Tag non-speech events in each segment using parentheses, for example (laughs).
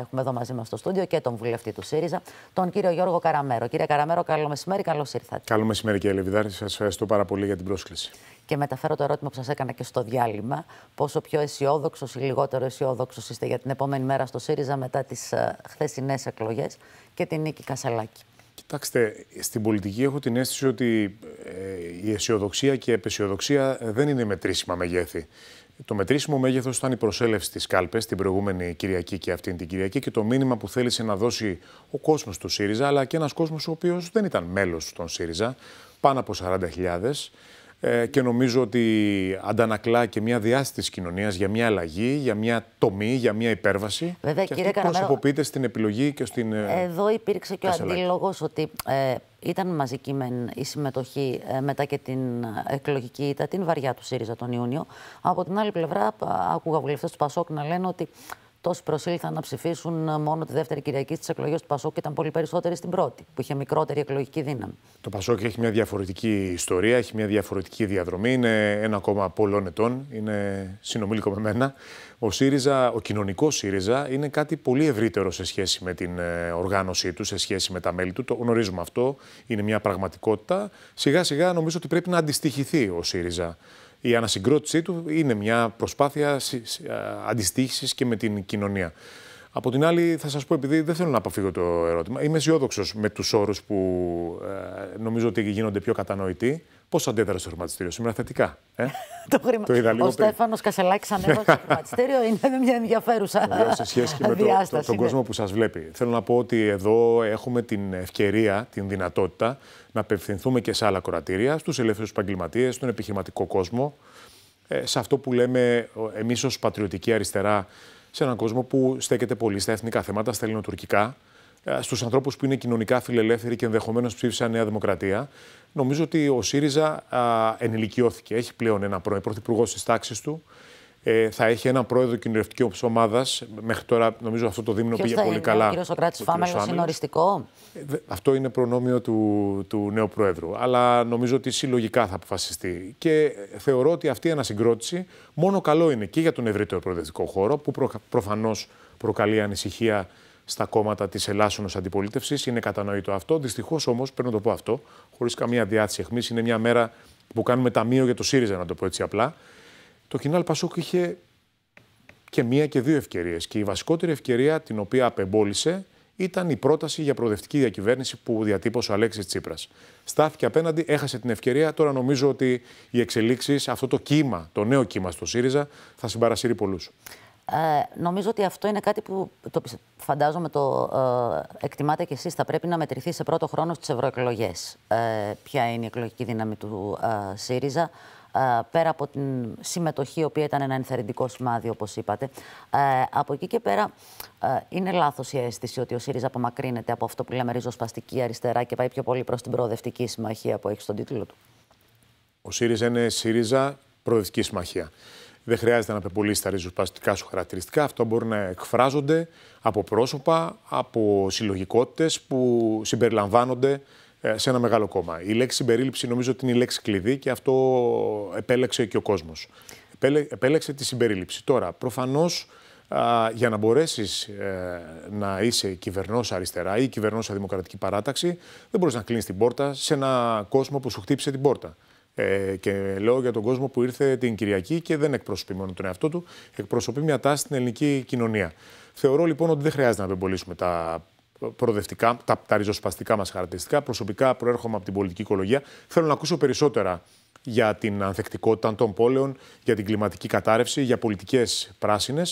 Έχουμε εδώ μαζί μα στο στούντιο και τον βουλευτή του ΣΥΡΙΖΑ, τον κύριο Γιώργο Καραμέρο. Κύριε Καραμέρο, καλό μεσημέρι, καλώς ήρθατε. Καλό μεσημέρι, κύριε Λεβιδάρη, σας ευχαριστώ πάρα πολύ για την πρόσκληση. Και μεταφέρω το ερώτημα που σας έκανα και στο διάλειμμα. Πόσο πιο αισιόδοξος ή λιγότερο αισιόδοξος είστε για την επόμενη μέρα στο ΣΥΡΙΖΑ μετά τις ε, χθεσινές εκλογές και την νίκη Κασαλάκη. Κοιτάξτε, στην πολιτική έχω την αίσθηση ότι ε, η αισιοδοξία και η απεσιοδοξία ε, δεν είναι μετρήσιμα μεγέθη. Το μετρήσιμο μέγεθος ήταν η προσέλευση τη κάλπες την προηγούμενη Κυριακή και αυτήν την Κυριακή και το μήνυμα που θέλησε να δώσει ο κόσμος του ΣΥΡΙΖΑ, αλλά και ένας κόσμος ο οποίος δεν ήταν μέλος των ΣΥΡΙΖΑ, πάνω από 40.000. Ε, και νομίζω ότι αντανακλά και μια διάστηση της κοινωνίας για μια αλλαγή, για μια τομή, για μια υπέρβαση. Βέβαια, και κύριε Καραμέρο, προσωποποιείται στην επιλογή και στην. Ε, εδώ υπήρξε και ο αντίλογος ότι ε, ήταν μαζική με η συμμετοχή ε, μετά και την ε, εκλογική ήττα, την βαριά του ΣΥΡΙΖΑ τον Ιούνιο. Από την άλλη πλευρά, άκουγα βουλευτές του Πασόκ να λένε ότι τόσοι προσήλθαν να ψηφίσουν ε, μόνο τη δεύτερη Κυριακή στις εκλογές του Πασόκ και ήταν πολύ περισσότεροι στην πρώτη, που είχε μικρότερη εκλογική δύναμη. Το Πασόκ έχει μια διαφορετική ιστορία, έχει μια διαφορετική διαδρομή. Είναι ένα κόμμα πολλών ετών. Είναι συνομήλικο με μένα ο ΣΥΡΙΖΑ, ο κοινωνικός ΣΥΡΙΖΑ είναι κάτι πολύ ευρύτερο σε σχέση με την ε, οργάνωσή του, σε σχέση με τα μέλη του. Το γνωρίζουμε αυτό, είναι μια πραγματικότητα. Σιγά σιγά νομίζω ότι πρέπει να αντιστοιχηθεί ο ΣΥΡΙΖΑ. Η ανασυγκρότησή του είναι μια προσπάθεια αντιστοίχησης και με την κοινωνία. Από την άλλη, θα σας πω, επειδή δεν θέλω να αποφύγω το ερώτημα, είμαι αισιόδοξος με τους όρους που ε, νομίζω ότι γίνονται πιο κατανοητοί. Πώς αντέδρασε το χρηματιστήριο σήμερα θετικά. Ε? (laughs) το, χρημα... το είδα λίγο Ο Στέφανος Κασελάκης ανέβασε το χρηματιστήριο. Είναι μια ενδιαφέρουσα διάσταση. σε σχέση με τον ναι. κόσμο που σας βλέπει. Θέλω να πω ότι εδώ έχουμε την ευκαιρία, την δυνατότητα να απευθυνθούμε και σε άλλα κρατήρια, στους ελεύθερους επαγγελματίες, στον επιχειρηματικό κόσμο, ε, σε αυτό που λέμε εμείς ως πατριωτική αριστερά, σε έναν κόσμο που στέκεται πολύ στα εθνικά θέματα, στα ελληνοτουρκικά. Ε, στους ανθρώπους που είναι κοινωνικά φιλελεύθεροι και ενδεχομένως ψήφισαν Νέα Δημοκρατία. Νομίζω ότι ο ΣΥΡΙΖΑ α, ενηλικιώθηκε. Έχει πλέον ένα πρώην πρωθυπουργό στις τάξεις του. Ε, θα έχει ένα πρόεδρο κοινωνική ομάδας. Μέχρι τώρα, νομίζω αυτό το δίμηνο πήγε θα πολύ είναι, καλά. Ο κ. Σοκράτη Φάμελο είναι οριστικό. Ε, αυτό είναι προνόμιο του, του νέου πρόεδρου. Αλλά νομίζω ότι συλλογικά θα αποφασιστεί. Και θεωρώ ότι αυτή η ανασυγκρότηση μόνο καλό είναι και για τον ευρύτερο προοδευτικό χώρο, που προ, προφανώς προκαλεί ανησυχία στα κόμματα της Ελλάσσονος Αντιπολίτευσης. Είναι κατανοητό αυτό. Δυστυχώς όμως, πρέπει να το πω αυτό, χωρίς καμία διάθεση εχμή, είναι μια μέρα που κάνουμε ταμείο για το ΣΥΡΙΖΑ, να το πω έτσι απλά. Το Κινάλ Πασόκ είχε και μία και δύο ευκαιρίες. Και η βασικότερη ευκαιρία την οποία απεμπόλησε ήταν η πρόταση για προοδευτική διακυβέρνηση που διατύπωσε ο Αλέξης Τσίπρας. Στάθηκε απέναντι, έχασε την ευκαιρία. Τώρα νομίζω ότι οι εξελίξεις, αυτό το κύμα, το νέο κύμα στο ΣΥΡΙΖΑ, θα συμπαρασύρει πολλούς. Ε, νομίζω ότι αυτό είναι κάτι που το, φαντάζομαι το ε, εκτιμάτε κι εσείς. Θα πρέπει να μετρηθεί σε πρώτο χρόνο στις ευρωεκλογές. Ε, ποια είναι η εκλογική δύναμη του ε, ΣΥΡΙΖΑ. Ε, πέρα από την συμμετοχή, η οποία ήταν ένα ενθαρρυντικό σημάδι, όπως είπατε. Ε, από εκεί και πέρα είναι λάθος η αίσθηση ότι ο ΣΥΡΙΖΑ απομακρύνεται από αυτό που λέμε ριζοσπαστική αριστερά και πάει πιο πολύ προς την προοδευτική συμμαχία που έχει στον τίτλο του. Ο ΣΥΡΙΖΑ είναι ΣΥΡΙΖΑ προοδευτική συμμαχία. Δεν χρειάζεται να πεπολίσει τα ριζοσπαστικά σου χαρακτηριστικά. Αυτό μπορεί να εκφράζονται από πρόσωπα, από συλλογικότητες που συμπεριλαμβάνονται ε, σε ένα μεγάλο κόμμα. Η λέξη συμπερίληψη νομίζω ότι είναι η λέξη κλειδί και αυτό επέλεξε και ο κόσμος. Επέλεξε τη συμπερίληψη. Τώρα, προφανώς για να μπορέσεις ε, να είσαι κυβερνός αριστερά ή κυβερνός δημοκρατική παράταξη, δεν μπορείς να κλείνεις την πόρτα σε ένα κόσμο που σου χτύπησε την πόρτα. Ε, και λέω για τον κόσμο που ήρθε την Κυριακή και δεν εκπροσωπεί μόνο τον εαυτό του, εκπροσωπεί μια τάση στην ελληνική κοινωνία. Θεωρώ λοιπόν ότι δεν χρειάζεται να απεμπολίσουμε τα προοδευτικά, τα, τα ριζοσπαστικά μας χαρακτηριστικά. Προσωπικά προέρχομαι από την πολιτική οικολογία. Θέλω να ακούσω περισσότερα για την ανθεκτικότητα των πόλεων, για την κλιματική κατάρρευση, για πολιτικές πράσινες.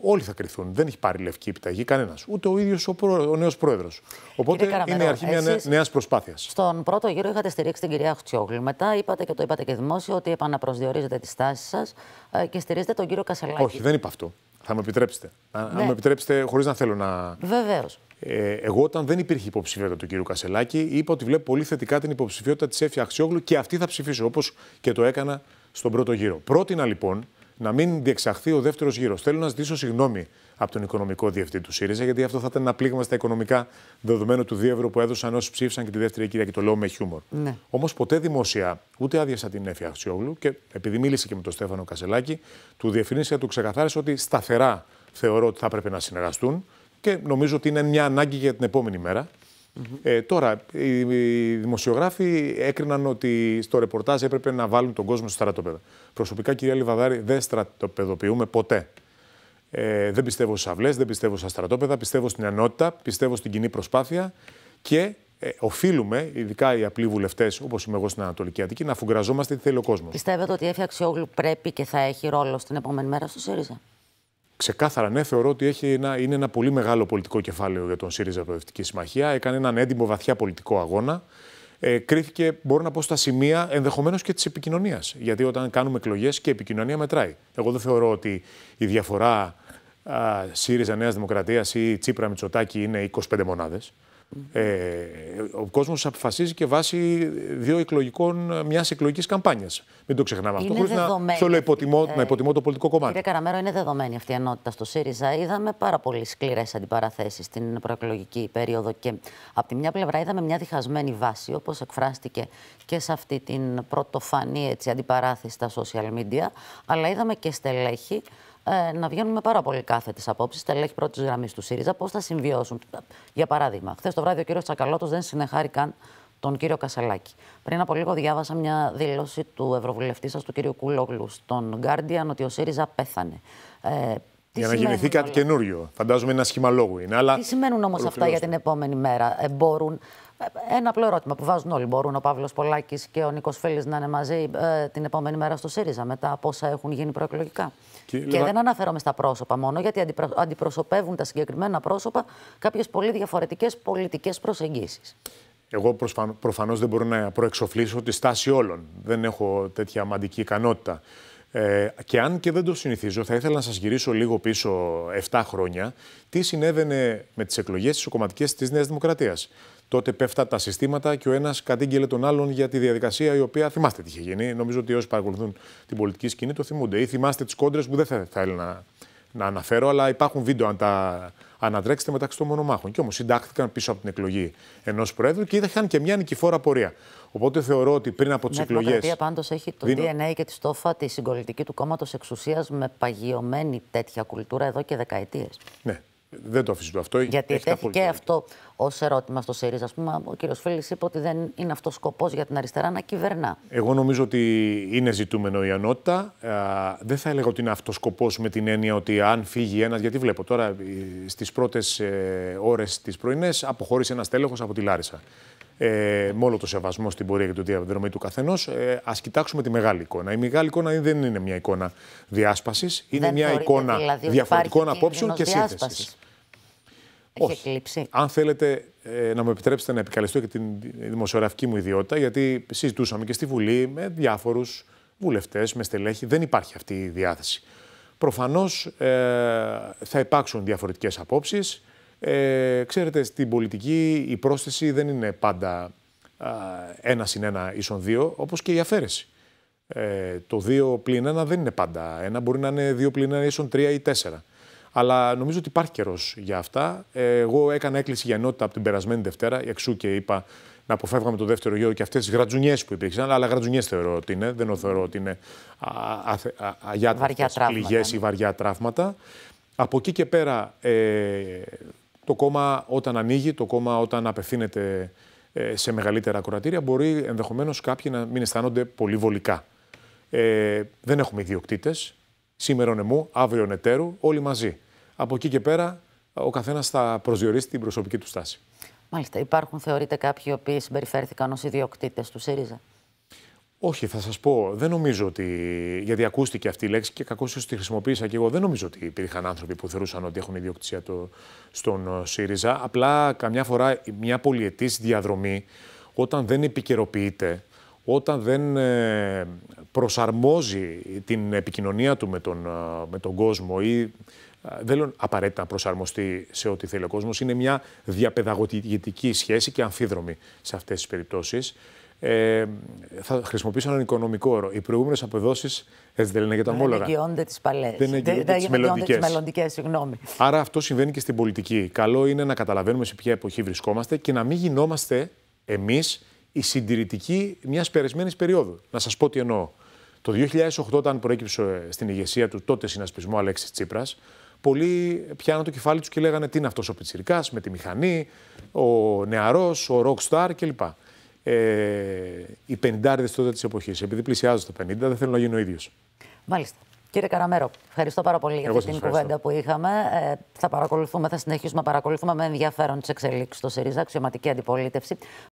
Όλοι θα κρυθούν. Δεν έχει πάρει λευκή επιταγή κανένας. Ούτε ο ίδιος ο, προ... ο νέος πρόεδρος. Οπότε Καραμερό, είναι η αρχή μια νέας προσπάθειας. Στον πρώτο γύρο είχατε στηρίξει την κυρία Χτσιόγλου. Μετά είπατε και το είπατε και δημόσιο ότι επαναπροσδιορίζετε τις τάσεις σας ε, και στηρίζετε τον κύριο Κασελάκη. Όχι, δεν είπα αυτό. Θα με επιτρέψετε. Ναι. Αν με επιτρέψετε, χωρίς να θέλω να. Βεβαίως. Ε, εγώ, όταν δεν υπήρχε υποψηφιότητα του κυρίου Κασελάκη, είπα ότι βλέπω πολύ θετικά την υποψηφιότητα της Έφη Αξιόγλου και αυτή θα ψηφίσω όπως και το έκανα στον πρώτο γύρο. Πρότεινα λοιπόν να μην διεξαχθεί ο δεύτερος γύρος. Θέλω να ζητήσω συγγνώμη από τον οικονομικό διευθυντή του ΣΥΡΙΖΑ, γιατί αυτό θα ήταν ένα πλήγμα στα οικονομικά δεδομένου του 2 ευρώ που έδωσαν όσοι ψήφισαν και τη δεύτερη κυρία, και το λέω με χιούμορ. Ναι. Όμως ποτέ δημόσια ούτε άδειασα την Εφη Αξιόγλου και επειδή μίλησε και με τον Στέφανο Κασελάκη, του και του ξεκαθάρισε ότι σταθερά θεωρώ ότι θα έπρεπε να συνεργαστούν και νομίζω ότι είναι μια ανάγκη για την επόμενη μέρα. Ε, τώρα, οι, δημοσιογράφοι έκριναν ότι στο ρεπορτάζ έπρεπε να βάλουν τον κόσμο στο στρατόπεδο. Προσωπικά, κυρία Λιβαδάρη, δεν στρατοπεδοποιούμε ποτέ. Ε, δεν πιστεύω στις αυλές, δεν πιστεύω στα στρατόπεδα, πιστεύω στην ενότητα, πιστεύω στην κοινή προσπάθεια και ε, οφείλουμε, ειδικά οι απλοί βουλευτές, όπως είμαι εγώ στην Ανατολική Αττική, να φουγκραζόμαστε τι θέλει ο κόσμος. Πιστεύετε ότι η Εφη Αξιόγλου πρέπει και θα έχει ρόλο στην επόμενη μέρα στο ΣΥΡΙΖΑ. Ξεκάθαρα, ναι, θεωρώ ότι έχει ένα, είναι ένα πολύ μεγάλο πολιτικό κεφάλαιο για τον ΣΥΡΙΖΑ Προοδευτική Συμμαχία. Έκανε έναν έντιμο βαθιά πολιτικό αγώνα. Ε, κρίθηκε, μπορώ να πω, στα σημεία ενδεχομένως και της επικοινωνίας. Γιατί όταν κάνουμε εκλογές και η επικοινωνία μετράει. Εγώ δεν θεωρώ ότι η διαφορά ΣΥΡΙΖΑ Νέας Δημοκρατίας ή Τσίπρα Μητσοτάκη είναι 25 μονάδες. Ε, ο κόσμος αποφασίζει και βάσει δύο εκλογικών, μιας εκλογικής καμπάνιας. Μην το ξεχνάμε είναι αυτό. Χωρίς να θέλω υποτιμώ, ε, να υποτιμώ το πολιτικό κομμάτι. Κύριε Καραμέρο, είναι δεδομένη αυτή η ενότητα στο ΣΥΡΙΖΑ. Είδαμε πάρα πολύ σκληρές αντιπαραθέσεις στην προεκλογική περίοδο. Και από τη μια πλευρά είδαμε μια διχασμένη βάση, όπως εκφράστηκε και σε αυτή την πρωτοφανή έτσι, αντιπαράθεση στα social media. Αλλά είδαμε και στελέχη ε, να βγαίνουν με πάρα πολύ κάθετες απόψεις τελέχη πρώτη γραμμή του ΣΥΡΙΖΑ, πώς θα συμβιώσουν. Για παράδειγμα, χθες το βράδυ ο κύριος Τσακαλώτος δεν συνεχάρηκαν τον κύριο Κασαλάκη. Πριν από λίγο διάβασα μια δήλωση του Ευρωβουλευτή σας, του κύριου Κούλογλου, στον Guardian, ότι ο ΣΥΡΙΖΑ πέθανε. Ε, για να γεννηθεί κάτι καινούριο. Φαντάζομαι ένα σχήμα λόγου είναι. Αλλά... Τι σημαίνουν όμως αυτά για την επόμενη μέρα. Ε, μπορούν ένα απλό ερώτημα που βάζουν όλοι. Μπορούν ο Παύλος Πολάκης και ο Νίκος Φέλη να είναι μαζί ε, την επόμενη μέρα στο ΣΥΡΙΖΑ μετά από όσα έχουν γίνει προεκλογικά. Και, δεν αναφέρομαι στα πρόσωπα μόνο, γιατί αντιπρο... αντιπροσωπεύουν τα συγκεκριμένα πρόσωπα κάποιες πολύ διαφορετικές πολιτικές προσεγγίσεις. Εγώ προφανώς δεν μπορώ να προεξοφλήσω τη στάση όλων. Δεν έχω τέτοια αμαντική ικανότητα. Ε, και αν και δεν το συνηθίζω, θα ήθελα να σας γυρίσω λίγο πίσω 7 χρόνια τι συνέβαινε με τις εκλογές τη κομματικές της Νέας Δημοκρατίας τότε πέφτα τα συστήματα και ο ένας κατήγγειλε τον άλλον για τη διαδικασία η οποία θυμάστε τι είχε γίνει. Νομίζω ότι όσοι παρακολουθούν την πολιτική σκηνή το θυμούνται. Ή θυμάστε τις κόντρες που δεν θα, ήθελα να, να αναφέρω, αλλά υπάρχουν βίντεο αν τα ανατρέξετε μεταξύ των μονομάχων. Και όμως συντάχθηκαν πίσω από την εκλογή ενός Προέδρου και είχαν και μια νικηφόρα πορεία. Οπότε θεωρώ ότι πριν από τις εκλογέ. Η Δημοκρατία πάντως έχει το δίνω... DNA και τη στόφα τη συγκολητική του κόμματος εξουσίας με παγιωμένη τέτοια κουλτούρα εδώ και δεκαετίες. Ναι, δεν το το αυτό. Γιατί Έχει και αυτό ως ερώτημα στο ΣΥΡΙΖΑ. Ας πούμε, ο κύριος Φίλης είπε ότι δεν είναι αυτός σκοπός για την αριστερά να κυβερνά. Εγώ νομίζω ότι είναι ζητούμενο η ανότητα. δεν θα έλεγα ότι είναι αυτός σκοπός με την έννοια ότι αν φύγει ένας. Γιατί βλέπω τώρα στις πρώτες ε, ε ώρες της πρωινές αποχώρησε ένας τέλεχος από τη Λάρισα. Ε, με όλο το σεβασμό στην πορεία και το διαδρομή του καθενός, ε, ας κοιτάξουμε τη μεγάλη εικόνα. Η μεγάλη εικόνα δεν είναι μια εικόνα διάσπασης, είναι μια εικόνα δηλαδή διαφορετικών απόψεων και σύνθεση. Όχι. εκλείψει. Αν θέλετε ε, να μου επιτρέψετε να επικαλεστώ και την ε, δημοσιογραφική μου ιδιότητα, γιατί συζητούσαμε και στη Βουλή με διάφορους βουλευτές, με στελέχη. Δεν υπάρχει αυτή η διάθεση. Προφανώς ε, θα υπάρξουν διαφορετικές απόψεις. Ε, ξέρετε, στην πολιτική η πρόσθεση δεν είναι πάντα ένα συν ένα ίσον δύο, όπως και η αφαίρεση. Ε, το δύο πλην ένα δεν είναι πάντα ένα, μπορεί να είναι δύο πλην ένα ίσον τρία ή τέσσερα. Αλλά νομίζω ότι υπάρχει καιρός για αυτά. Ε, εγώ έκανα έκκληση για ενότητα από την περασμένη Δευτέρα, εξού και είπα να αποφεύγαμε το δεύτερο γύρο και αυτές τις γρατζουνιές που υπήρξαν. Αλλά γρατζουνιές θεωρώ ότι είναι. Δεν θεωρώ ότι είναι αγιάτρε πληγές ή ναι. βαριά τραύματα. Από εκεί και πέρα, ε, το κόμμα όταν ανοίγει, το κόμμα όταν απευθύνεται ε, σε μεγαλύτερα κρατήρια, μπορεί ενδεχομένως κάποιοι να μην αισθάνονται πολύ βολικά. Ε, δεν έχουμε ιδιοκτήτες. Σήμερα νεμού, αύριο νετέρου, όλοι μαζί. Από εκεί και πέρα, ο καθένας θα προσδιορίσει την προσωπική του στάση. Μάλιστα. Υπάρχουν, θεωρείτε, κάποιοι οι οποίοι συμπεριφέρθηκαν ως ιδιοκτήτες του ΣΥΡΙΖΑ. Όχι, θα σας πω, δεν νομίζω ότι. Γιατί ακούστηκε αυτή η λέξη και κακώς τη χρησιμοποίησα και εγώ. Δεν νομίζω ότι υπήρχαν άνθρωποι που θεωρούσαν ότι έχουν ιδιοκτησία το... στον ε, ΣΥΡΙΖΑ. Απλά καμιά φορά μια πολιετής διαδρομή, όταν δεν επικαιροποιείται, όταν δεν ε, προσαρμόζει την επικοινωνία του με τον, ε, με τον κόσμο ή ε, δεν λέω απαραίτητα να προσαρμοστεί σε ό,τι θέλει ο κόσμος, είναι μια διαπαιδαγωγητική σχέση και αμφίδρομη σε αυτές τις περιπτώσεις. Ε, θα χρησιμοποιήσω έναν οικονομικό όρο. Οι προηγούμενες αποδόσεις δεν λένε για τα μόλογα. Δεν εγγυώνται τις παλές. Δεν εγγυώνται τις μελλοντικές. Άρα αυτό συμβαίνει και στην πολιτική. Καλό είναι να καταλαβαίνουμε σε ποια εποχή βρισκόμαστε και να μην γινόμαστε εμείς η συντηρητική μιας περασμένη περίοδου. Να σας πω τι εννοώ. Το 2008, όταν προέκυψε στην ηγεσία του τότε συνασπισμό Αλέξης Τσίπρας, πολλοί πιάναν το κεφάλι τους και λέγανε Τι είναι αυτός ο Πιτσυρικά με τη μηχανή, ο νεαρός, ο ροκστάρ κλπ. Ε, οι πεντάριδε τότε της εποχής. Επειδή πλησιάζω το 50, δεν θέλω να γίνω ο ίδιος. Μάλιστα. Κύριε Καραμέρο, ευχαριστώ πάρα πολύ για αυτή την κουβέντα που είχαμε. Ε, θα παρακολουθούμε, θα συνεχίσουμε να παρακολουθούμε με ενδιαφέρον τις εξελίξεις στο ΣΥΡΙΖΑ, αξιωματική αντιπολίτευση.